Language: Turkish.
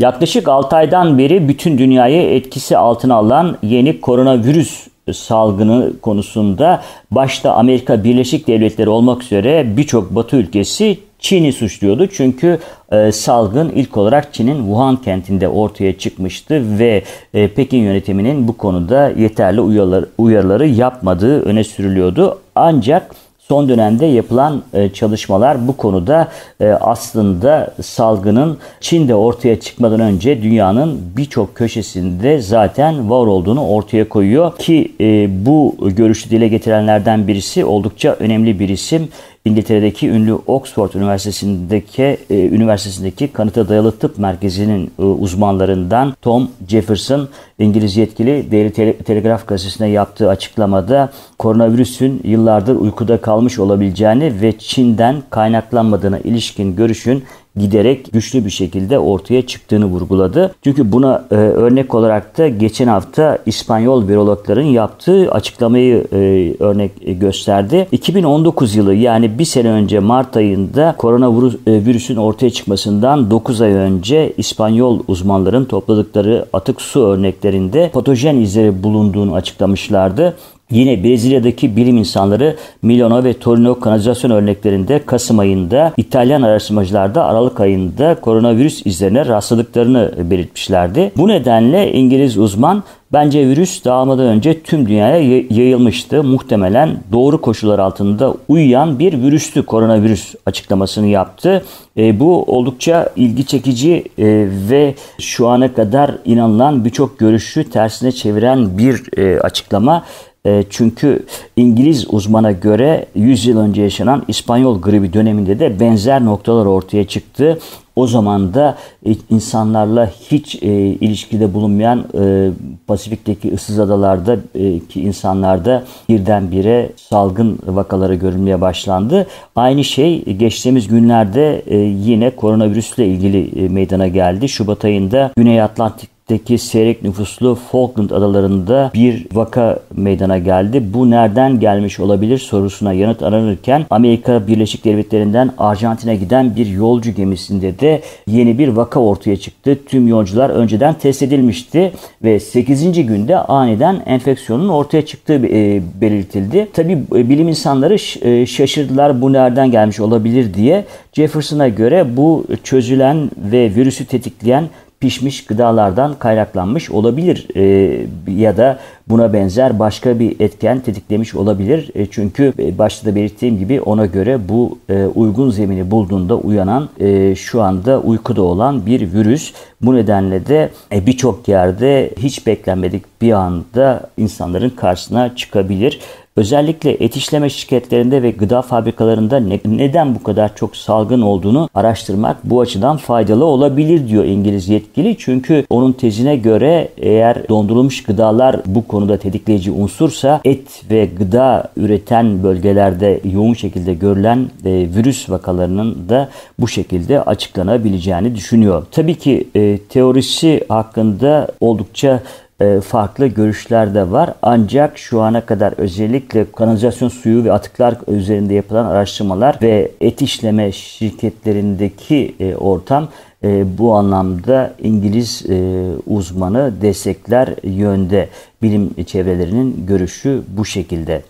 Yaklaşık 6 aydan beri bütün dünyayı etkisi altına alan yeni koronavirüs salgını konusunda başta Amerika Birleşik Devletleri olmak üzere birçok Batı ülkesi Çin'i suçluyordu. Çünkü e, salgın ilk olarak Çin'in Wuhan kentinde ortaya çıkmıştı ve e, Pekin yönetiminin bu konuda yeterli uyarıları, uyarıları yapmadığı öne sürülüyordu. Ancak son dönemde yapılan e, çalışmalar bu konuda e, aslında salgının Çin'de ortaya çıkmadan önce dünyanın birçok köşesinde zaten var olduğunu ortaya koyuyor ki e, bu görüşü dile getirenlerden birisi oldukça önemli bir isim İngiltere'deki ünlü Oxford Üniversitesi'ndeki e, üniversitesindeki kanıta dayalı tıp merkezinin e, uzmanlarından Tom Jefferson İngiliz yetkili Daily Telegraph gazetesine yaptığı açıklamada koronavirüsün yıllardır uykuda kalmış olabileceğini ve Çin'den kaynaklanmadığına ilişkin görüşün giderek güçlü bir şekilde ortaya çıktığını vurguladı. Çünkü buna e, örnek olarak da geçen hafta İspanyol virologların yaptığı açıklamayı e, örnek e, gösterdi. 2019 yılı yani bir sene önce Mart ayında koronavirüsün e, ortaya çıkmasından 9 ay önce İspanyol uzmanların topladıkları atık su örneklerinde patojen izleri bulunduğunu açıklamışlardı. Yine Brezilya'daki bilim insanları Milano ve Torino kanalizasyon örneklerinde Kasım ayında İtalyan araştırmacılarda Aralık ayında koronavirüs izlerine rastladıklarını belirtmişlerdi. Bu nedenle İngiliz uzman Bence virüs dağılmadan önce tüm dünyaya yayılmıştı. Muhtemelen doğru koşullar altında uyuyan bir virüstü koronavirüs açıklamasını yaptı. E, bu oldukça ilgi çekici e, ve şu ana kadar inanılan birçok görüşü tersine çeviren bir e, açıklama. Ee, çünkü İngiliz uzmana göre 100 yıl önce yaşanan İspanyol gribi döneminde de benzer noktalar ortaya çıktı. O zaman da e, insanlarla hiç e, ilişkide bulunmayan e, Pasifik'teki ıssız adalarda ki insanlarda birdenbire salgın vakaları görülmeye başlandı. Aynı şey geçtiğimiz günlerde yine koronavirüsle ilgili meydana geldi. Şubat ayında Güney Atlantik Teki seyrek nüfuslu Falkland adalarında bir vaka meydana geldi. Bu nereden gelmiş olabilir sorusuna yanıt aranırken Amerika Birleşik Devletleri'nden Arjantin'e giden bir yolcu gemisinde de yeni bir vaka ortaya çıktı. Tüm yolcular önceden test edilmişti ve 8. günde aniden enfeksiyonun ortaya çıktığı e, belirtildi. Tabi e, bilim insanları e, şaşırdılar bu nereden gelmiş olabilir diye. Jefferson'a göre bu çözülen ve virüsü tetikleyen pişmiş gıdalardan kaynaklanmış olabilir e, ya da buna benzer başka bir etken tetiklemiş olabilir. E, çünkü e, başta da belirttiğim gibi ona göre bu e, uygun zemini bulduğunda uyanan şu anda uykuda olan bir virüs. Bu nedenle de birçok yerde hiç beklenmedik bir anda insanların karşısına çıkabilir. Özellikle et işleme şirketlerinde ve gıda fabrikalarında ne, neden bu kadar çok salgın olduğunu araştırmak bu açıdan faydalı olabilir diyor İngiliz yetkili. Çünkü onun tezine göre eğer dondurulmuş gıdalar bu konu konuda tetikleyici unsursa et ve gıda üreten bölgelerde yoğun şekilde görülen e, virüs vakalarının da bu şekilde açıklanabileceğini düşünüyor. Tabii ki e, teorisi hakkında oldukça e, farklı görüşler de var. Ancak şu ana kadar özellikle kanalizasyon suyu ve atıklar üzerinde yapılan araştırmalar ve et işleme şirketlerindeki e, ortam e, bu anlamda İngiliz e, uzmanı destekler yönde. Bilim çevrelerinin görüşü bu şekilde.